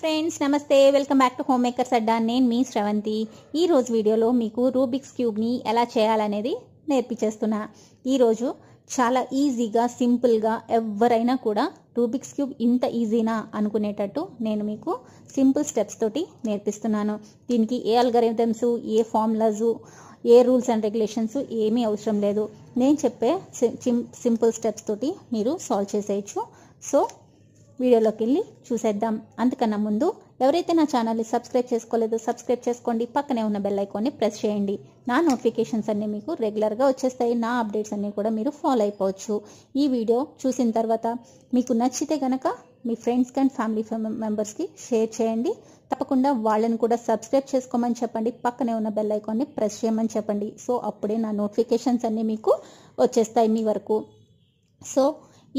friends నమస్తే welcome back to home makers Adda నేను మీ శ్రవంతి ఈరోజు వీడియోలో మీకు రూబిక్స్ క్యూబ్ని ఎలా చేయాలనేది నేర్పించేస్తున్నా ఈరోజు చాలా ఈజీగా సింపుల్గా ఎవరైనా కూడా రూబిక్స్ క్యూబ్ ఇంత ఈజీనా అనుకునేటట్టు నేను మీకు సింపుల్ స్టెప్స్ తోటి నేర్పిస్తున్నాను దీనికి ఏ అల్గరిథమ్స్ ఏ ఫార్ములాస్ ఏ రూల్స్ అండ్ రెగ్యులేషన్స్ ఏమీ అవసరం లేదు నేను చెప్పే సింపుల్ స్టెప్స్ తోటి మీరు సాల్వ్ చేసేయచ్చు సో వీడియోలోకి వెళ్ళి చూసేద్దాం అంతకన్నా ముందు ఎవరైతే నా ఛానల్ని సబ్స్క్రైబ్ చేసుకోలేదో సబ్స్క్రైబ్ చేసుకోండి పక్కనే ఉన్న బెల్ ఐకాన్ని ప్రెస్ చేయండి నా నోటిఫికేషన్స్ అన్నీ మీకు రెగ్యులర్గా వచ్చేస్తాయి నా అప్డేట్స్ అన్నీ కూడా మీరు ఫాలో అయిపోవచ్చు ఈ వీడియో చూసిన తర్వాత మీకు నచ్చితే కనుక మీ ఫ్రెండ్స్కి అండ్ ఫ్యామిలీ మెంబర్స్కి షేర్ చేయండి తప్పకుండా వాళ్ళని కూడా సబ్స్క్రైబ్ చేసుకోమని చెప్పండి పక్కనే ఉన్న బెల్ ఐకాన్ని ప్రెస్ చేయమని చెప్పండి సో అప్పుడే నా నోటిఫికేషన్స్ అన్నీ మీకు వచ్చేస్తాయి మీ వరకు సో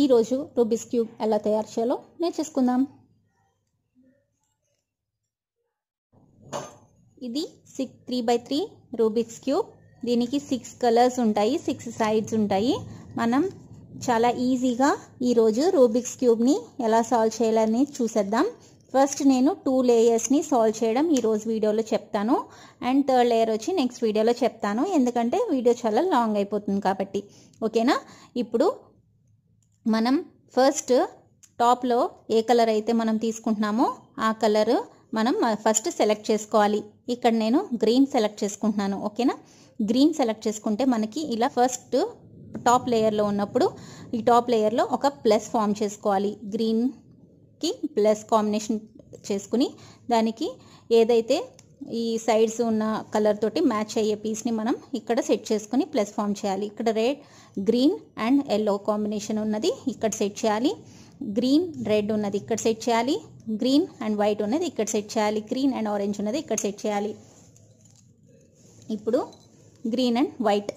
ఈరోజు రూబిస్ క్యూబ్ ఎలా తయారు చేయాలో నేర్చేసుకుందాం ఇది six three by three Rubik's cube దీనికి సిక్స్ కలర్స్ ఉంటాయి సిక్స్ సైడ్స్ ఉంటాయి మనం చాలా ఈజీగా ఈరోజు రూబిక్స్ క్యూబ్ని ఎలా సాల్వ్ చేయాలని చూసేద్దాం ఫస్ట్ నేను టూ లేయర్స్ని సాల్వ్ చేయడం ఈరోజు వీడియోలో చెప్తాను అండ్ థర్డ్ లేయర్ వచ్చి నెక్స్ట్ వీడియోలో చెప్తాను ఎందుకంటే వీడియో చాలా లాంగ్ అయిపోతుంది కాబట్టి ఓకేనా ఇప్పుడు మనం ఫస్ట్ టాప్లో ఏ కలర్ అయితే మనం తీసుకుంటున్నామో ఆ కలర్ మనం ఫస్ట్ సెలెక్ట్ చేసుకోవాలి ఇక్కడ నేను గ్రీన్ సెలెక్ట్ చేసుకుంటున్నాను ఓకేనా గ్రీన్ సెలెక్ట్ చేసుకుంటే మనకి ఇలా ఫస్ట్ టాప్ లేయర్లో ఉన్నప్పుడు ఈ టాప్ లేయర్లో ఒక ప్లస్ ఫామ్ చేసుకోవాలి గ్రీన్కి ప్లస్ కాంబినేషన్ చేసుకుని దానికి ఏదైతే ఈ సైడ్స్ ఉన్న కలర్ తోటి మ్యాచ్ అయ్యే పీస్ని మనం ఇక్కడ సెట్ చేసుకుని ప్లస్ ఫామ్ చేయాలి ఇక్కడ red green and yellow combination ఉన్నది ఇక్కడ సెట్ చేయాలి గ్రీన్ రెడ్ ఉన్నది ఇక్కడ సెట్ చేయాలి గ్రీన్ అండ్ వైట్ ఉన్నది ఇక్కడ సెట్ చేయాలి గ్రీన్ అండ్ ఆరెంజ్ ఉన్నది ఇక్కడ సెట్ చేయాలి ఇప్పుడు green and white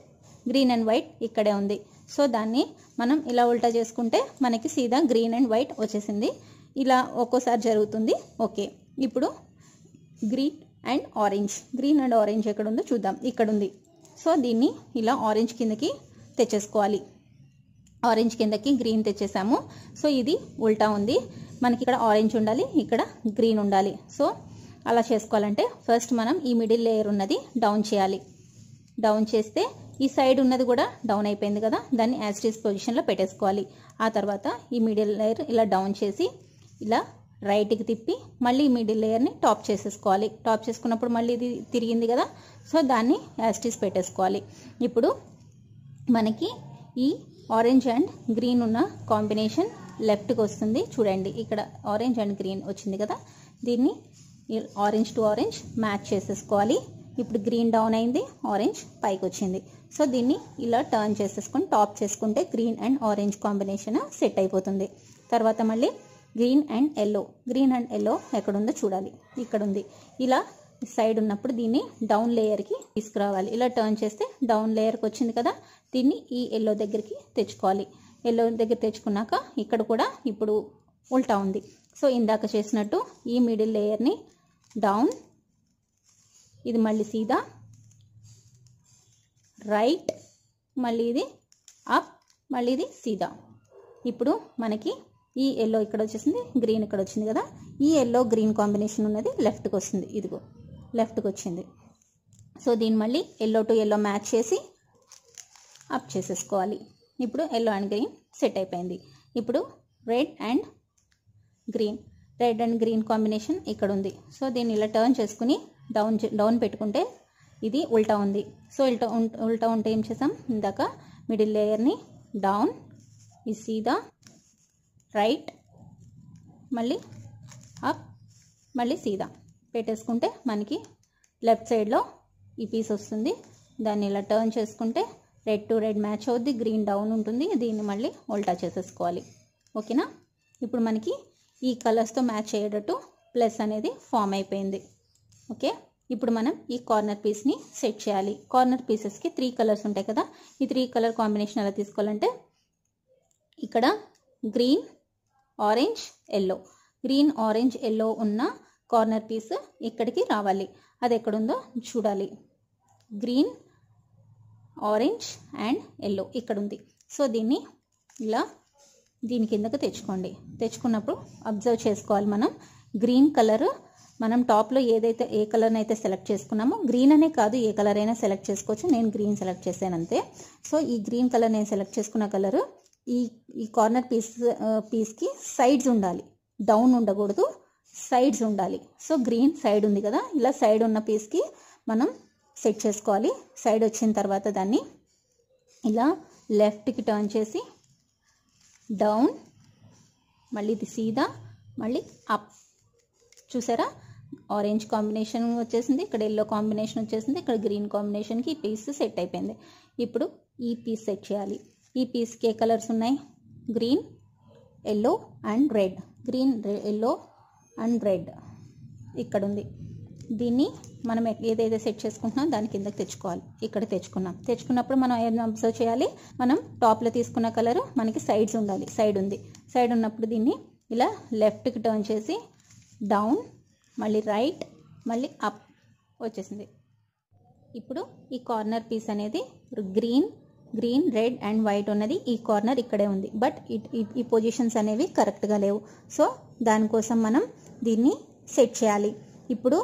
green and white ఇక్కడే ఉంది సో దాన్ని మనం ఇలా ఉల్టా చేసుకుంటే మనకి సీదా గ్రీన్ అండ్ వైట్ వచ్చేసింది ఇలా ఒక్కోసారి జరుగుతుంది ఓకే ఇప్పుడు green and orange green and orange ఎక్కడ ఉందో చూద్దాం ఇక్కడ ఉంది సో దీన్ని ఇలా ఆరెంజ్ కిందకి తెచ్చేసుకోవాలి ఆరెంజ్ కిందకి గ్రీన్ తెచ్చేసాము సో ఇది ఉల్టా ఉంది మనకి ఇక్కడ ఆరెంజ్ ఉండాలి ఇక్కడ గ్రీన్ ఉండాలి సో అలా చేసుకోవాలంటే ఫస్ట్ మనం ఈ మిడిల్ లేయర్ ఉన్నది డౌన్ చేయాలి డౌన్ చేస్తే ఈ సైడ్ ఉన్నది కూడా డౌన్ అయిపోయింది కదా దాన్ని యాజ్టీస్ పొజిషన్లో పెట్టేసుకోవాలి ఆ తర్వాత ఈ మిడిల్ లేయర్ ఇలా డౌన్ చేసి ఇలా రైట్కి తిప్పి మళ్ళీ ఈ మిడిల్ లేయర్ని టాప్ చేసేసుకోవాలి టాప్ చేసుకున్నప్పుడు మళ్ళీ ఇది తిరిగింది కదా సో దాన్ని యాజ్టీస్ పెట్టేసుకోవాలి ఇప్పుడు మనకి ఈ ఆరెంజ్ అండ్ గ్రీన్ ఉన్న కాంబినేషన్ లెఫ్ట్కి వస్తుంది చూడండి ఇక్కడ ఆరెంజ్ అండ్ గ్రీన్ వచ్చింది కదా దీన్ని ఆరెంజ్ టు ఆరెంజ్ మ్యాచ్ చేసేసుకోవాలి ఇప్పుడు గ్రీన్ డౌన్ అయింది ఆరెంజ్ పైకి వచ్చింది సో దీన్ని ఇలా టర్న్ చేసేసుకొని టాప్ చేసుకుంటే green and orange combination set అయిపోతుంది తర్వాత మళ్ళీ green and yellow green and yellow ఎక్కడుందో చూడాలి ఇక్కడ ఉంది ఇలా సైడ్ ఉన్నప్పుడు దీన్ని డౌన్ లేయర్కి తీసుకురావాలి ఇలా టర్న్ చేస్తే డౌన్ లేయర్కి వచ్చింది కదా దీన్ని ఈ ఎల్లో దగ్గరికి తెచ్చుకోవాలి ఎల్లో దగ్గర తెచ్చుకున్నాక ఇక్కడ కూడా ఇప్పుడు ఉల్టా ఉంది సో ఇందాక చేసినట్టు ఈ మిడిల్ లేయర్ని డౌన్ ఇది మళ్ళీ సీదా రైట్ మళ్ళీ ఇది అప్ మళ్ళీ ఇది సీదా ఇప్పుడు మనకి ఈ ఎల్లో ఇక్కడ వచ్చేసింది గ్రీన్ ఇక్కడ వచ్చింది కదా ఈ ఎల్లో గ్రీన్ కాంబినేషన్ ఉన్నది లెఫ్ట్కి వస్తుంది ఇదిగో లెఫ్ట్కి వచ్చింది సో దీన్ని మళ్ళీ ఎల్లో టు ఎల్లో మ్యాచ్ చేసి అప్ చేసేసుకోవాలి ఇప్పుడు ఎల్లో అండ్ గ్రీన్ సెట్ అయిపోయింది ఇప్పుడు red and green red and green combination ఇక్కడ ఉంది సో దీన్ని ఇలా టర్న్ చేసుకుని డౌన్ డౌన్ పెట్టుకుంటే ఇది ఉల్టా ఉంది సో ఇల్టా ఉల్టా ఉంటే ఏం చేసాం ఇందాక మిడిల్ లేయర్ని డౌన్ ఈ సీదా రైట్ మళ్ళీ అప్ మళ్ళీ సీదా పెట్టేసుకుంటే మనకి లెఫ్ట్ సైడ్లో ఈ పీస్ వస్తుంది దాన్ని ఇలా టర్న్ చేసుకుంటే రెడ్ టు రెడ్ మ్యాచ్ అవుద్ది గ్రీన్ డౌన్ ఉంటుంది దీన్ని మళ్ళీ ఉల్టా చేసేసుకోవాలి ఓకేనా ఇప్పుడు మనకి ఈ కలర్స్తో మ్యాచ్ అయ్యేటట్టు ప్లస్ అనేది ఫామ్ అయిపోయింది ఓకే ఇప్పుడు మనం ఈ కార్నర్ పీస్ని సెట్ చేయాలి కార్నర్ పీసెస్కి త్రీ కలర్స్ ఉంటాయి కదా ఈ త్రీ కలర్ కాంబినేషన్ ఎలా తీసుకోవాలంటే ఇక్కడ green orange yellow green orange yellow ఉన్న కార్నర్ పీస్ ఇక్కడికి రావాలి అది ఎక్కడుందో చూడాలి గ్రీన్ ఆరెంజ్ అండ్ ఎల్లో ఇక్కడ ఉంది సో దీన్ని ఇలా దీని కిందకు తెచ్చుకోండి తెచ్చుకున్నప్పుడు అబ్జర్వ్ చేసుకోవాలి మనం గ్రీన్ కలర్ మనం టాప్లో ఏదైతే ఏ కలర్ని అయితే సెలెక్ట్ చేసుకున్నామో గ్రీన్ అనే కాదు ఏ కలర్ అయినా సెలెక్ట్ చేసుకోవచ్చు నేను గ్రీన్ సెలెక్ట్ చేశాను అంతే సో ఈ గ్రీన్ కలర్ నేను సెలెక్ట్ చేసుకున్న కలర్ ఈ ఈ కార్నర్ పీస్ పీస్కి సైడ్స్ ఉండాలి డౌన్ ఉండకూడదు సైడ్స్ ఉండాలి సో గ్రీన్ సైడ్ ఉంది కదా ఇలా సైడ్ ఉన్న పీస్కి మనం సెట్ చేసుకోవాలి సైడ్ వచ్చిన తర్వాత దాన్ని ఇలా లెఫ్ట్కి టర్న్ చేసి డౌన్ మళ్ళీ ఇది సీదా మళ్ళీ అప్ చూసారా ఆరెంజ్ కాంబినేషన్ వచ్చేసింది ఇక్కడ ఎల్లో కాంబినేషన్ వచ్చేసింది ఇక్కడ గ్రీన్ కాంబినేషన్కి ఈ పీస్ సెట్ అయిపోయింది ఇప్పుడు ఈ పీస్ సెట్ చేయాలి ఈ పీస్కి ఏ కలర్స్ ఉన్నాయి green yellow and red green yellow and red ఇక్కడ ఉంది దీన్ని మనం ఏదైతే సెట్ చేసుకుంటున్నాం దాని కిందకి తెచ్చుకోవాలి ఇక్కడ తెచ్చుకున్నాం తెచ్చుకున్నప్పుడు మనం ఏం అబ్జర్వ్ చేయాలి మనం టాప్లో తీసుకున్న కలర్ మనకి సైడ్స్ ఉండాలి సైడ్ ఉంది సైడ్ ఉన్నప్పుడు దీన్ని ఇలా లెఫ్ట్కి టర్న్ చేసి డౌన్ మళ్ళీ రైట్ మళ్ళీ అప్ వచ్చేసింది ఇప్పుడు ఈ కార్నర్ పీస్ అనేది green green red and white ఉన్నది ఈ కార్నర్ ఇక్కడే ఉంది బట్ ఈ పొజిషన్స్ అనేవి కరెక్ట్గా లేవు సో దానికోసం మనం దీన్ని సెట్ చేయాలి ఇప్పుడు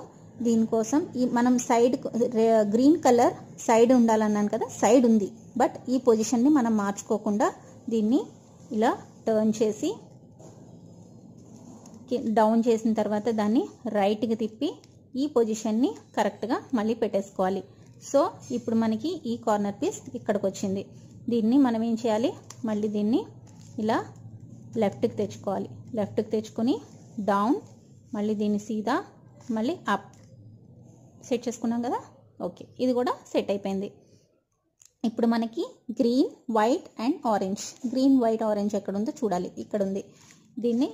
దీనికోసం ఈ మనం సైడ్ గ్రీన్ కలర్ సైడ్ ఉండాలన్నాను కదా సైడ్ ఉంది బట్ ఈ పొజిషన్ని మనం మార్చుకోకుండా దీన్ని ఇలా టర్న్ చేసి డౌన్ చేసిన తర్వాత దాన్ని రైట్కి తిప్పి ఈ పొజిషన్ని కరెక్ట్గా మళ్ళీ పెట్టేసుకోవాలి సో ఇప్పుడు మనకి ఈ కార్నర్ పీస్ ఇక్కడికి వచ్చింది దీన్ని మనం ఏం చేయాలి మళ్ళీ దీన్ని ఇలా లెఫ్ట్కి తెచ్చుకోవాలి లెఫ్ట్కి తెచ్చుకొని డౌన్ మళ్ళీ దీన్ని సీదా మళ్ళీ అప్ సెట్ చేసుకున్నాం కదా ఓకే ఇది కూడా సెట్ అయిపోయింది ఇప్పుడు మనకి green white and orange green white orange ఎక్కడ ఉందో చూడాలి ఇక్కడ ఉంది దీన్ని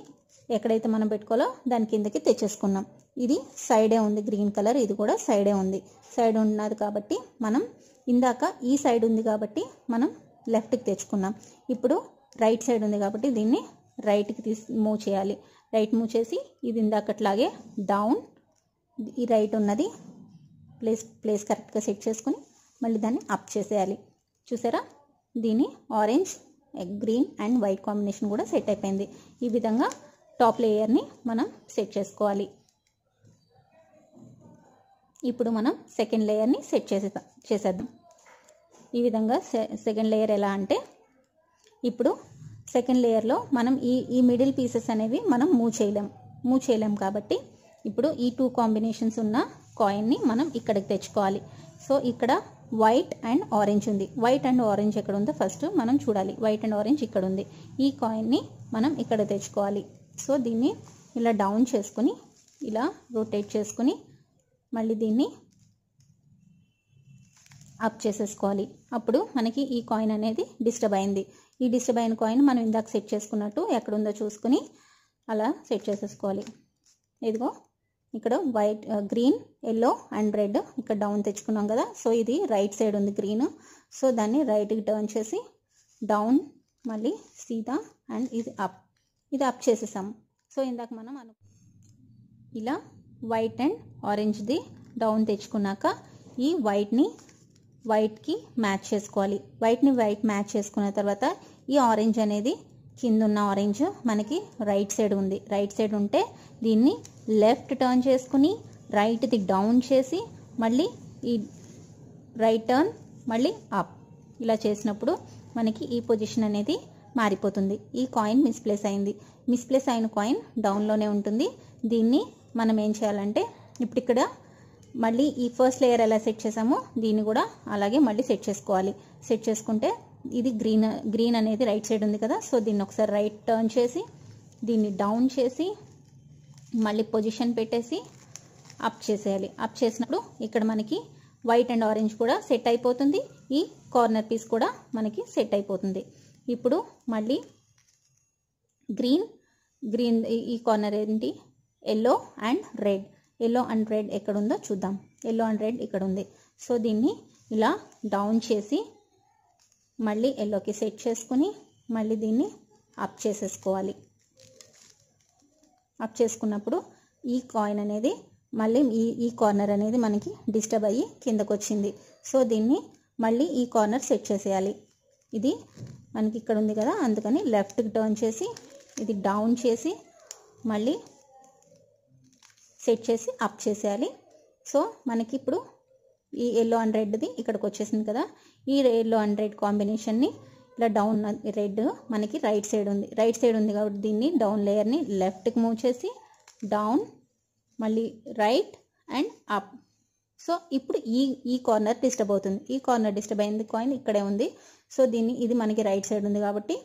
ఎక్కడైతే మనం పెట్టుకోవాలో దాని కిందకి తెచ్చేసుకున్నాం ఇది సైడే ఉంది గ్రీన్ కలర్ ఇది కూడా సైడే ఉంది సైడ్ ఉన్నది కాబట్టి మనం ఇందాక ఈ సైడ్ ఉంది కాబట్టి మనం లెఫ్ట్కి తెచ్చుకున్నాం ఇప్పుడు రైట్ సైడ్ ఉంది కాబట్టి దీన్ని రైట్కి తీసి మూవ్ చేయాలి రైట్ మూవ్ చేసి ఇది ఇందాకట్లాగే డౌన్ ఈ రైట్ ఉన్నది ప్లేస్ ప్లేస్ కరెక్ట్గా సెట్ చేసుకుని మళ్ళీ దాన్ని అప్ చేసేయాలి చూసారా దీని orange green and white combination కూడా సెట్ అయిపోయింది ఈ విధంగా టాప్ లేయర్ని మనం సెట్ చేసుకోవాలి ఇప్పుడు మనం సెకండ్ లేయర్ని సెట్ చేసేద్దాం చేసేద్దాం ఈ విధంగా సెకండ్ లేయర్ ఎలా అంటే ఇప్పుడు సెకండ్ లేయర్లో మనం ఈ ఈ మిడిల్ పీసెస్ అనేవి మనం మూవ్ చేయలేం మూవ్ చేయలేం కాబట్టి ఇప్పుడు ఈ టూ కాంబినేషన్స్ ఉన్న కాయిన్ని మనం ఇక్కడికి తెచ్చుకోవాలి సో ఇక్కడ వైట్ అండ్ ఆరెంజ్ ఉంది వైట్ అండ్ ఆరెంజ్ ఎక్కడ ఉందో ఫస్ట్ మనం చూడాలి వైట్ అండ్ ఆరెంజ్ ఇక్కడ ఉంది ఈ కాయిన్ని మనం ఇక్కడ తెచ్చుకోవాలి సో దీన్ని ఇలా డౌన్ చేసుకుని ఇలా రొటేట్ చేసుకుని మళ్ళీ దీన్ని అప్ చేసేసుకోవాలి అప్పుడు మనకి ఈ కాయిన్ అనేది డిస్టర్బ్ అయింది ఈ డిస్టర్బ్ అయిన కాయిన్ మనం ఇందాక సెట్ చేసుకున్నట్టు ఎక్కడుందో చూసుకుని అలా సెట్ చేసేసుకోవాలి ఇదిగో ఇక్కడ white green yellow and red ఇక్కడ డౌన్ తెచ్చుకున్నాం కదా సో ఇది రైట్ సైడ్ ఉంది గ్రీన్ సో దాన్ని రైట్కి టర్న్ చేసి డౌన్ మళ్ళీ సీతా అండ్ ఇది అప్ ఇది అప్ చేసేసాం సో ఇందాక మనం అను ఇలా వైట్ అండ్ ఆరెంజ్ది డౌన్ తెచ్చుకున్నాక ఈ వైట్ని వైట్కి మ్యాచ్ చేసుకోవాలి వైట్ని వైట్ మ్యాచ్ చేసుకున్న తర్వాత ఈ ఆరెంజ్ అనేది కింద ఉన్న ఆరెంజ్ మనకి రైట్ సైడ్ ఉంది రైట్ సైడ్ ఉంటే దీన్ని లెఫ్ట్ టర్న్ చేసుకుని రైట్ది డౌన్ చేసి మళ్ళీ ఈ రైట్ టర్న్ మళ్ళీ అప్ ఇలా చేసినప్పుడు మనకి ఈ పొజిషన్ అనేది మారిపోతుంది ఈ కాయిన్ మిస్ప్లేస్ అయింది మిస్ప్లేస్ అయిన కాయిన్ డౌన్లోనే ఉంటుంది దీన్ని మనం ఏం చేయాలంటే ఇప్పుడు ఇక్కడ మళ్ళీ ఈ ఫస్ట్ లేయర్ ఎలా సెట్ చేసామో దీన్ని కూడా అలాగే మళ్ళీ సెట్ చేసుకోవాలి సెట్ చేసుకుంటే ఇది గ్రీన్ గ్రీన్ అనేది రైట్ సైడ్ ఉంది కదా సో దీన్ని ఒకసారి రైట్ టర్న్ చేసి దీన్ని డౌన్ చేసి మళ్ళీ పొజిషన్ పెట్టేసి అప్ చేసేయాలి అప్ చేసినప్పుడు ఇక్కడ మనకి వైట్ అండ్ ఆరెంజ్ కూడా సెట్ అయిపోతుంది ఈ కార్నర్ పీస్ కూడా మనకి సెట్ అయిపోతుంది ఇప్పుడు మళ్ళీ గ్రీన్ గ్రీన్ ఈ కార్నర్ ఏంటి yellow and red yellow and red ఎక్కడ ఉందో చూద్దాం ఎల్లో అండ్ రెడ్ ఇక్కడ ఉంది సో దీన్ని ఇలా డౌన్ చేసి మళ్ళీ ఎల్లోకి సెట్ చేసుకుని మళ్ళీ దీన్ని అప్ చేసేసుకోవాలి అప్ చేసుకున్నప్పుడు ఈ కాయిన్ అనేది మళ్ళీ ఈ ఈ కార్నర్ అనేది మనకి డిస్టర్బ్ అయ్యి కిందకు వచ్చింది సో దీన్ని మళ్ళీ ఈ కార్నర్ సెట్ చేసేయాలి ఇది మనకి ఇక్కడ ఉంది కదా అందుకని లెఫ్ట్కి టర్న్ చేసి ఇది డౌన్ చేసి మళ్ళీ సెట్ చేసి అప్ చేసేయాలి సో మనకి ఇప్పుడు ఈ ఎల్లో అండ్ రెడ్ది ఇక్కడికి వచ్చేసింది కదా ఈ ఎల్లో అండ్ రెడ్ కాంబినేషన్ని ఇలా డౌన్ రెడ్ మనకి రైట్ సైడ్ ఉంది రైట్ సైడ్ ఉంది కాబట్టి దీన్ని డౌన్ లేయర్ని లెఫ్ట్కి మూవ్ చేసి డౌన్ మళ్ళీ రైట్ అండ్ అప్ సో ఇప్పుడు ఈ ఈ కార్నర్ డిస్టర్బ్ అవుతుంది ఈ కార్నర్ డిస్టర్బ్ అయింది కాయిన్ ఇక్కడే ఉంది సో దీన్ని ఇది మనకి రైట్ సైడ్ ఉంది కాబట్టి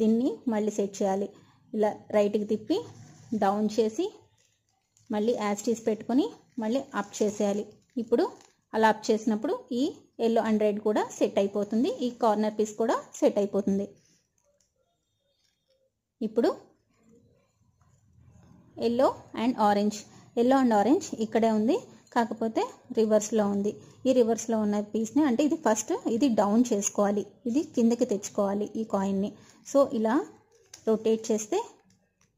దీన్ని మళ్ళీ సెట్ చేయాలి ఇలా రైట్కి తిప్పి డౌన్ చేసి మళ్ళీ యాస్టీస్ పెట్టుకొని మళ్ళీ అప్ చేసేయాలి ఇప్పుడు అలా అప్ చేసినప్పుడు ఈ ఎల్లో అండ్ రెడ్ కూడా సెట్ అయిపోతుంది ఈ కార్నర్ పీస్ కూడా సెట్ అయిపోతుంది ఇప్పుడు yellow and orange yellow and orange ఇక్కడే ఉంది కాకపోతే రివర్స్లో ఉంది ఈ రివర్స్లో ఉన్న పీస్ని అంటే ఇది ఫస్ట్ ఇది డౌన్ చేసుకోవాలి ఇది కిందకి తెచ్చుకోవాలి ఈ కాయిన్ని సో ఇలా రొటేట్ చేస్తే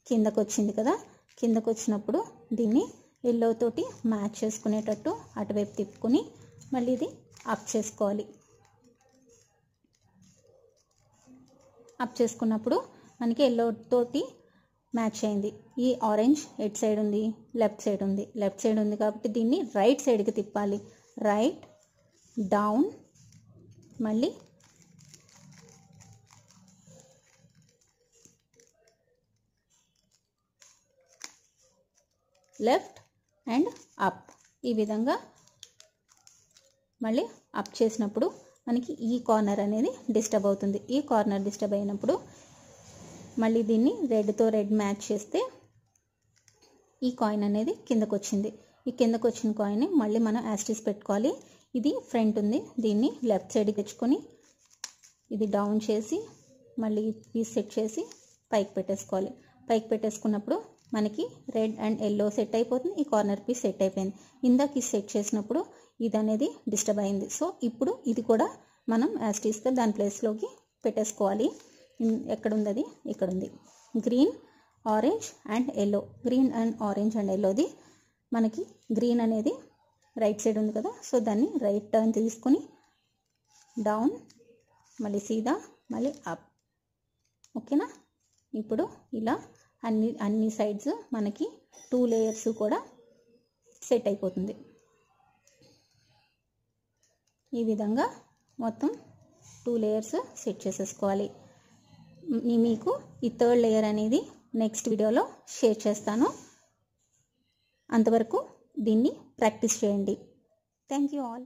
కిందకు వచ్చింది కదా కిందకు వచ్చినప్పుడు దీన్ని ఎల్లో తోటి మ్యాచ్ చేసుకునేటట్టు అటువైపు తిప్పుకొని మళ్ళీ ఇది అప్ చేసుకోవాలి అప్ చేసుకున్నప్పుడు మనకి ఎల్లో తోటి మ్యాచ్ అయింది ఈ ఆరెంజ్ ఎట్ సైడ్ ఉంది లెఫ్ట్ సైడ్ ఉంది లెఫ్ట్ సైడ్ ఉంది కాబట్టి దీన్ని రైట్ సైడ్కి తిప్పాలి రైట్ డౌన్ మళ్ళీ లెఫ్ట్ అండ్ అప్ ఈ విధంగా మళ్ళీ అప్ చేసినప్పుడు మనకి ఈ కార్నర్ అనేది డిస్టర్బ్ అవుతుంది ఈ కార్నర్ డిస్టర్బ్ అయినప్పుడు మళ్ళీ దీన్ని రెడ్తో రెడ్ మ్యాచ్ చేస్తే ఈ కాయిన్ అనేది కిందకు వచ్చింది ఈ కిందకు వచ్చిన కాయిన్ మళ్ళీ మనం యాస్టిస్ పెట్టుకోవాలి ఇది ఫ్రంట్ ఉంది దీన్ని లెఫ్ట్ సైడ్కి తెచ్చుకొని ఇది డౌన్ చేసి మళ్ళీ ఈ సెట్ చేసి పైకి పెట్టేసుకోవాలి పైకి పెట్టేసుకున్నప్పుడు మనకి రెడ్ అండ్ ఎల్లో సెట్ అయిపోతుంది ఈ కార్నర్ పీస్ సెట్ అయిపోయింది ఇందాక ఈ సెట్ చేసినప్పుడు ఇది అనేది డిస్టర్బ్ అయింది సో ఇప్పుడు ఇది కూడా మనం యాస్టిస్తే దాని ప్లేస్లోకి పెట్టేసుకోవాలి ఎక్కడ ఉంది అది ఇక్కడ ఉంది green orange and yellow green and orange and ఎల్లోది మనకి గ్రీన్ అనేది రైట్ సైడ్ ఉంది కదా సో దాన్ని రైట్ టర్న్ తీసుకొని డౌన్ మళ్ళీ సీదా మళ్ళీ అప్ ఓకేనా ఇప్పుడు ఇలా అన్ని అన్ని సైడ్స్ మనకి టూ లేయర్స్ కూడా సెట్ అయిపోతుంది ఈ విధంగా మొత్తం టూ లేయర్స్ సెట్ చేసేసుకోవాలి మీకు ఈ థర్డ్ లేయర్ అనేది నెక్స్ట్ వీడియోలో షేర్ చేస్తాను అంతవరకు దీన్ని ప్రాక్టీస్ చేయండి థ్యాంక్ యూ ఆల్